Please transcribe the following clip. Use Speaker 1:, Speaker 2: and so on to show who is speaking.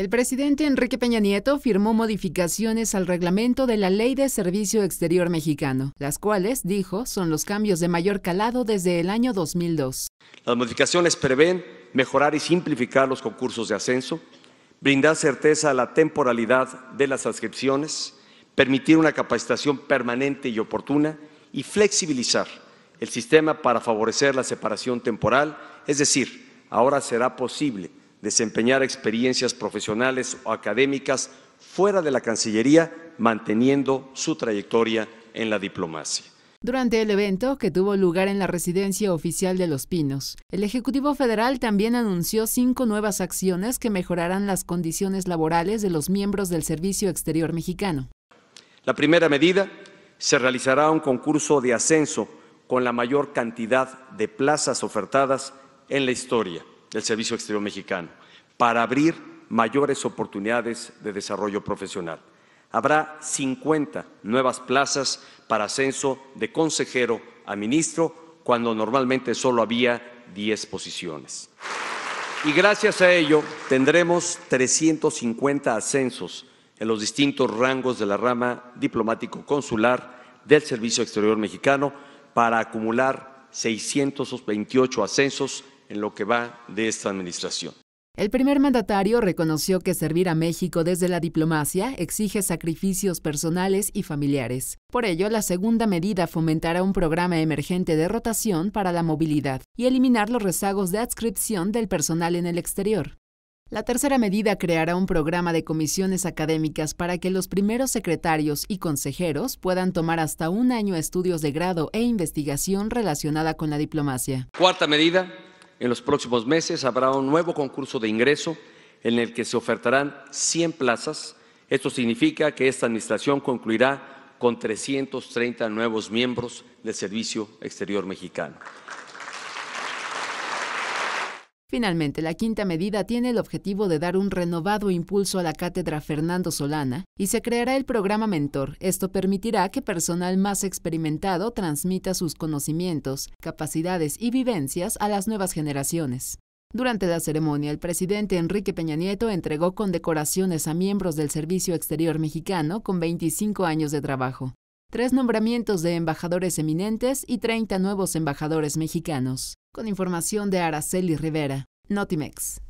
Speaker 1: El presidente Enrique Peña Nieto firmó modificaciones al reglamento de la Ley de Servicio Exterior Mexicano, las cuales, dijo, son los cambios de mayor calado desde el año 2002.
Speaker 2: Las modificaciones prevén mejorar y simplificar los concursos de ascenso, brindar certeza a la temporalidad de las adscripciones, permitir una capacitación permanente y oportuna y flexibilizar el sistema para favorecer la separación temporal, es decir, ahora será posible desempeñar experiencias profesionales o académicas fuera de la Cancillería, manteniendo su trayectoria en la diplomacia.
Speaker 1: Durante el evento, que tuvo lugar en la residencia oficial de Los Pinos, el Ejecutivo Federal también anunció cinco nuevas acciones que mejorarán las condiciones laborales de los miembros del Servicio Exterior Mexicano.
Speaker 2: La primera medida, se realizará un concurso de ascenso con la mayor cantidad de plazas ofertadas en la historia del Servicio Exterior Mexicano para abrir mayores oportunidades de desarrollo profesional. Habrá 50 nuevas plazas para ascenso de consejero a ministro, cuando normalmente solo había 10 posiciones. Y gracias a ello tendremos 350 ascensos en los distintos rangos de la rama diplomático-consular del Servicio Exterior Mexicano para acumular 628 ascensos en lo que va de esta administración.
Speaker 1: El primer mandatario reconoció que servir a México desde la diplomacia exige sacrificios personales y familiares. Por ello, la segunda medida fomentará un programa emergente de rotación para la movilidad y eliminar los rezagos de adscripción del personal en el exterior. La tercera medida creará un programa de comisiones académicas para que los primeros secretarios y consejeros puedan tomar hasta un año estudios de grado e investigación relacionada con la diplomacia.
Speaker 2: Cuarta medida, en los próximos meses habrá un nuevo concurso de ingreso en el que se ofertarán 100 plazas. Esto significa que esta administración concluirá con 330 nuevos miembros del Servicio Exterior Mexicano.
Speaker 1: Finalmente, la quinta medida tiene el objetivo de dar un renovado impulso a la cátedra Fernando Solana y se creará el programa Mentor. Esto permitirá que personal más experimentado transmita sus conocimientos, capacidades y vivencias a las nuevas generaciones. Durante la ceremonia, el presidente Enrique Peña Nieto entregó condecoraciones a miembros del Servicio Exterior Mexicano con 25 años de trabajo tres nombramientos de embajadores eminentes y 30 nuevos embajadores mexicanos. Con información de Araceli Rivera, Notimex.